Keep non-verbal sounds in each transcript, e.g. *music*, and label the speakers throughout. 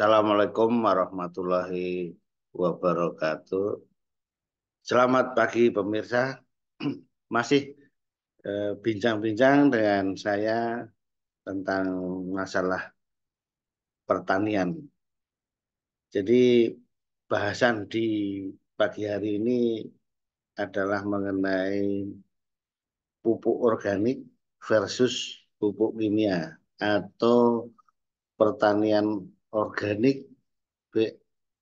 Speaker 1: Assalamualaikum warahmatullahi wabarakatuh. Selamat pagi pemirsa. *clears throat* Masih eh, bincang-bincang dengan saya tentang masalah pertanian. Jadi bahasan di pagi hari ini adalah mengenai pupuk organik versus pupuk kimia atau pertanian organik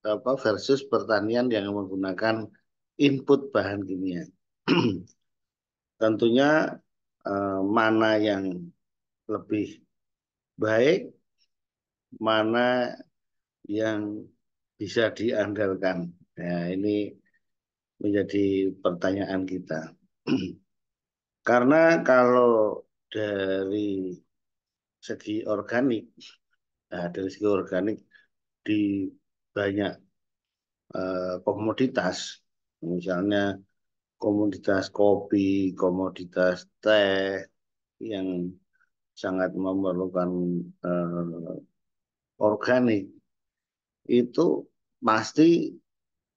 Speaker 1: apa versus pertanian yang menggunakan input bahan kimia. *clears throat* Tentunya eh, mana yang lebih baik, mana yang bisa diandalkan. Ya, ini menjadi pertanyaan kita. *clears throat* Karena kalau dari segi organik Nah, dari segi organik di banyak eh, komoditas, misalnya komoditas kopi, komoditas teh yang sangat memerlukan eh, organik itu pasti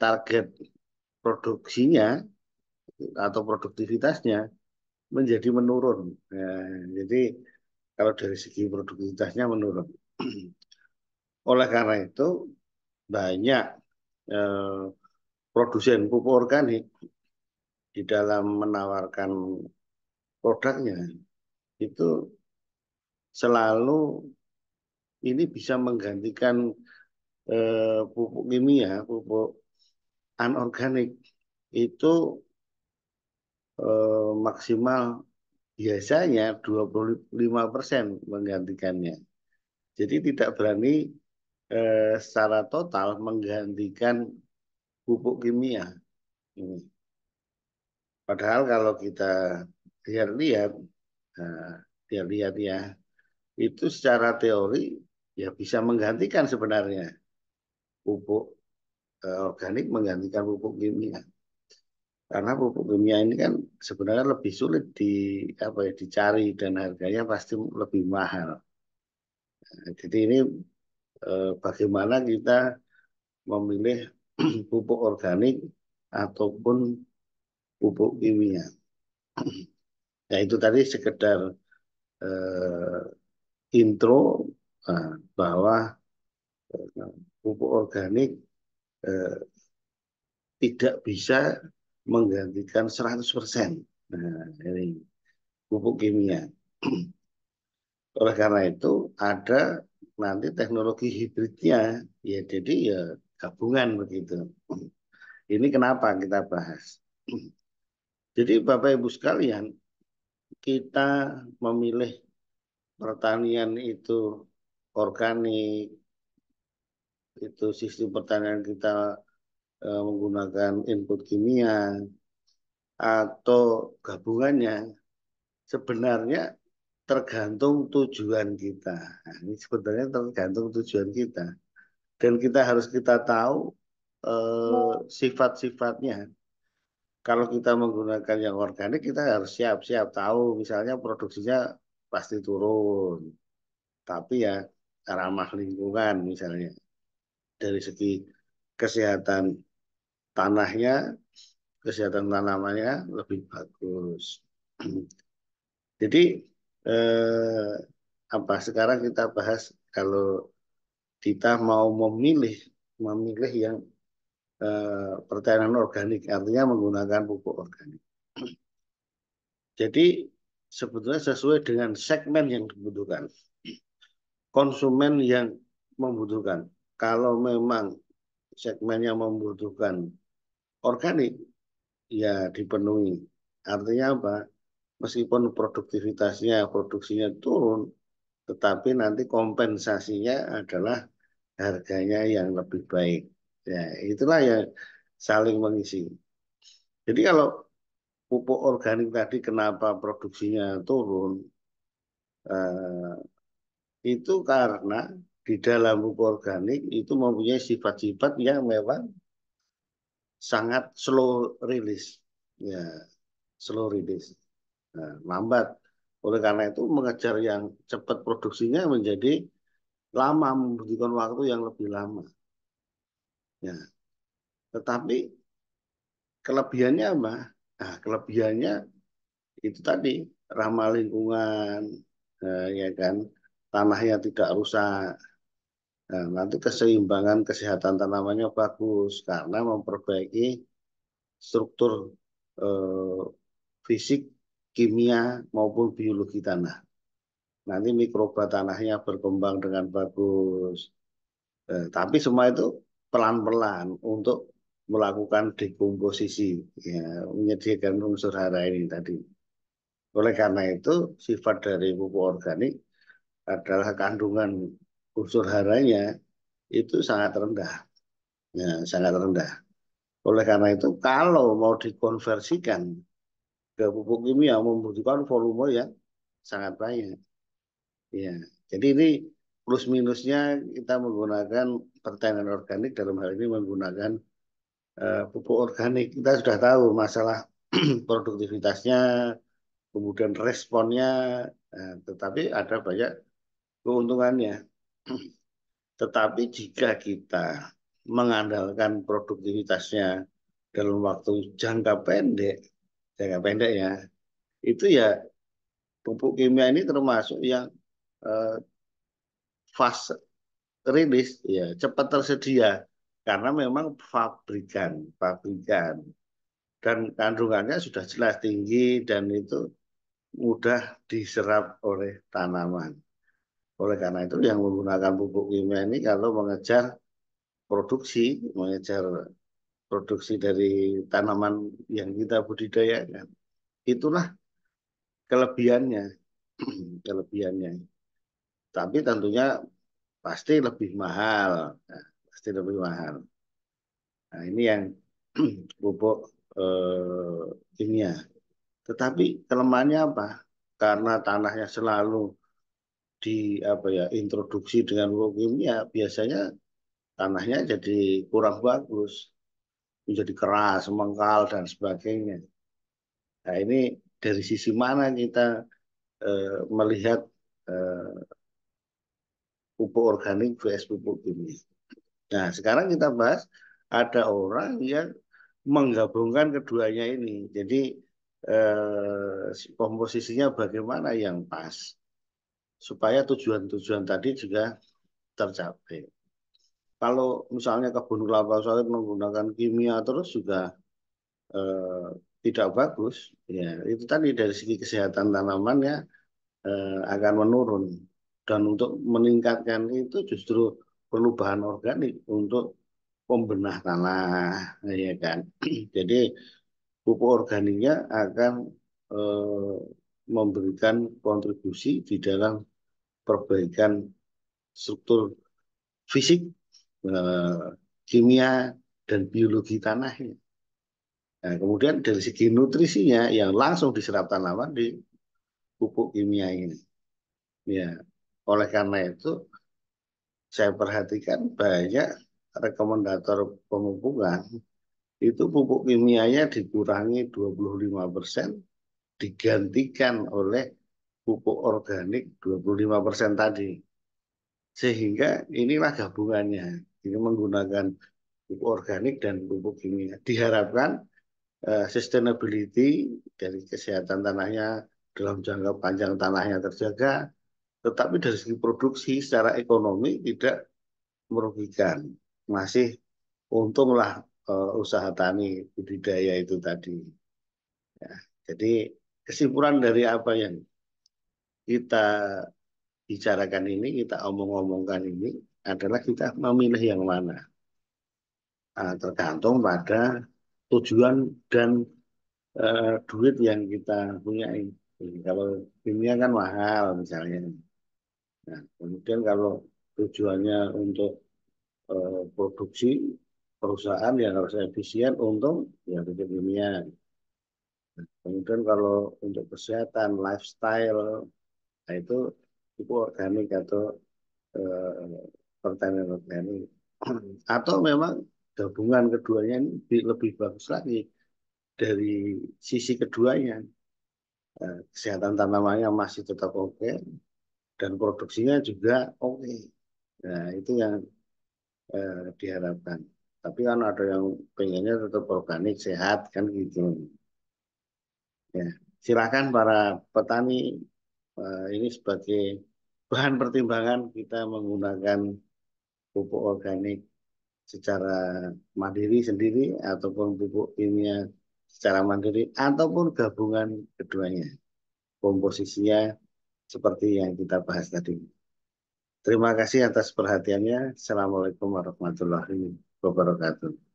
Speaker 1: target produksinya atau produktivitasnya menjadi menurun. Nah, jadi kalau dari segi produktivitasnya menurun. *clears throat* Oleh karena itu banyak eh, produsen pupuk organik di dalam menawarkan produknya itu selalu ini bisa menggantikan eh, pupuk kimia, pupuk anorganik itu eh, maksimal biasanya 25% menggantikannya. Jadi tidak berani eh, secara total menggantikan pupuk kimia ini. Padahal kalau kita lihat-lihat, lihat eh, lihat-lihat ya, itu secara teori ya bisa menggantikan sebenarnya pupuk eh, organik menggantikan pupuk kimia karena pupuk kimia ini kan sebenarnya lebih sulit di apa ya dicari dan harganya pasti lebih mahal. Nah, jadi ini eh, bagaimana kita memilih *clears throat* pupuk organik ataupun pupuk kimia. *clears throat* Ya itu tadi sekedar eh, intro eh, bahwa eh, pupuk organik eh, tidak bisa menggantikan 100%. Nah, ini pupuk kimia. *clears throat* Oleh karena itu ada nanti teknologi hibridnya ya jadi ya gabungan begitu. Ini kenapa kita bahas. Jadi Bapak Ibu sekalian, kita memilih pertanian itu organik, itu sistem pertanian kita e, menggunakan input kimia atau gabungannya, sebenarnya tergantung tujuan kita. Nah, ini sebenarnya tergantung tujuan kita. Dan kita harus kita tahu eh, sifat-sifatnya. Kalau kita menggunakan yang organik, kita harus siap-siap tahu. Misalnya produksinya pasti turun. Tapi ya ramah lingkungan misalnya. Dari segi kesehatan tanahnya, kesehatan tanamannya lebih bagus. *clears throat* Jadi eh, apa sekarang kita bahas kalau kita mau memilih memilih yang eh, pertanian organik artinya menggunakan pupuk organik. Jadi sebetulnya sesuai dengan segmen yang dibutuhkan. Konsumen yang membutuhkan. Kalau memang segmen yang membutuhkan organik ya dipenuhi. Artinya apa? meskipun produktivitasnya, produksinya turun, tetapi nanti kompensasinya adalah harganya yang lebih baik. Ya, itulah yang saling mengisi. Jadi kalau pupuk organik tadi kenapa produksinya turun, eh, itu karena di dalam pupuk organik itu mempunyai sifat-sifat yang memang sangat slow release. Ya, slow release nah, lambat. Oleh karena itu mengejar yang cepat produksinya menjadi lama, membutuhkan waktu yang lebih lama. Ya. Tetapi kelebihannya apa? Nah, kelebihannya itu tadi ramah lingkungan, eh, ya kan, tanahnya tidak rusak. Nah, nanti keseimbangan kesehatan tanamannya bagus karena memperbaiki struktur eh, fisik kimia maupun biologi tanah. Nanti mikroba tanahnya berkembang dengan bagus. Eh, tapi semua itu pelan-pelan untuk melakukan dekomposisi, ya, menyediakan unsur hara ini tadi. Oleh karena itu, sifat dari pupuk organik adalah kandungan unsur haranya itu sangat rendah. Ya, sangat rendah. Oleh karena itu, kalau mau dikonversikan ke pupuk kimia membutuhkan volume yang sangat banyak. Ya, jadi ini plus minusnya kita menggunakan pertanian organik dalam hal ini menggunakan uh, pupuk organik. Kita sudah tahu masalah *clears throat* produktivitasnya, kemudian responnya, uh, tetapi ada banyak keuntungannya. *clears throat* tetapi jika kita mengandalkan produktivitasnya dalam waktu jangka pendek, jangka pendek ya itu ya pupuk kimia ini termasuk yang uh, fast rilis ya cepat tersedia karena memang pabrikan, pabrikan dan kandungannya sudah jelas tinggi dan itu mudah diserap oleh tanaman. Oleh karena itu yang menggunakan pupuk kimia ini kalau mengejar produksi, mengejar produksi dari tanaman yang kita budidayakan. Itulah kelebihannya. *clears throat* kelebihannya. Tapi tentunya pasti lebih mahal. Nah, pasti lebih mahal. Nah, ini yang *clears throat* pupuk eh, kimia. Ya. Tetapi kelemahannya apa? Karena tanahnya selalu di apa ya introduksi dengan pupuk kimia, biasanya tanahnya jadi kurang bagus menjadi keras, mengkal dan sebagainya. Nah ini dari sisi mana kita e, melihat e, pupuk organik vs pupuk kimia. Nah sekarang kita bahas ada orang yang menggabungkan keduanya ini. Jadi e, komposisinya bagaimana yang pas supaya tujuan-tujuan tadi juga tercapai kalau misalnya kebun kelapa sawit menggunakan kimia terus juga eh, tidak bagus, ya itu tadi dari segi kesehatan tanamannya eh, akan menurun. Dan untuk meningkatkan itu justru perlu bahan organik untuk pembenah tanah, ya kan. *clears throat* Jadi pupuk organiknya akan eh, memberikan kontribusi di dalam perbaikan struktur fisik Eh, kimia dan biologi tanahnya. Nah, kemudian dari segi nutrisinya yang langsung diserap tanaman di pupuk kimia ini. Ya, oleh karena itu saya perhatikan banyak rekomendator pemupukan itu pupuk kimianya dikurangi 25% digantikan oleh pupuk organik 25% tadi. Sehingga inilah gabungannya ini menggunakan pupuk organik dan pupuk kimia. Diharapkan uh, sustainability dari kesehatan tanahnya dalam jangka panjang tanahnya terjaga, tetapi dari segi produksi secara ekonomi tidak merugikan. Masih untunglah uh, usaha tani budidaya itu tadi. Ya, jadi kesimpulan dari apa yang kita bicarakan ini, kita omong-omongkan ini, adalah kita memilih yang mana. Nah, tergantung pada tujuan dan uh, duit yang kita punya. Kalau dunia kan mahal misalnya. Nah, kemudian kalau tujuannya untuk uh, produksi perusahaan yang harus efisien, untung ya untuk dunia. Nah, kemudian kalau untuk kesehatan, lifestyle, nah itu itu organik atau uh, pertanian *clears throat* organik atau memang gabungan keduanya ini lebih, bagus lagi dari sisi keduanya eh, kesehatan tanamannya masih tetap oke dan produksinya juga oke nah itu yang eh, diharapkan tapi kan ada yang pengennya tetap organik sehat kan gitu ya silakan para petani eh, ini sebagai bahan pertimbangan kita menggunakan pupuk organik secara mandiri sendiri ataupun pupuk kimia secara mandiri ataupun gabungan keduanya. Komposisinya seperti yang kita bahas tadi. Terima kasih atas perhatiannya. Assalamualaikum warahmatullahi wabarakatuh.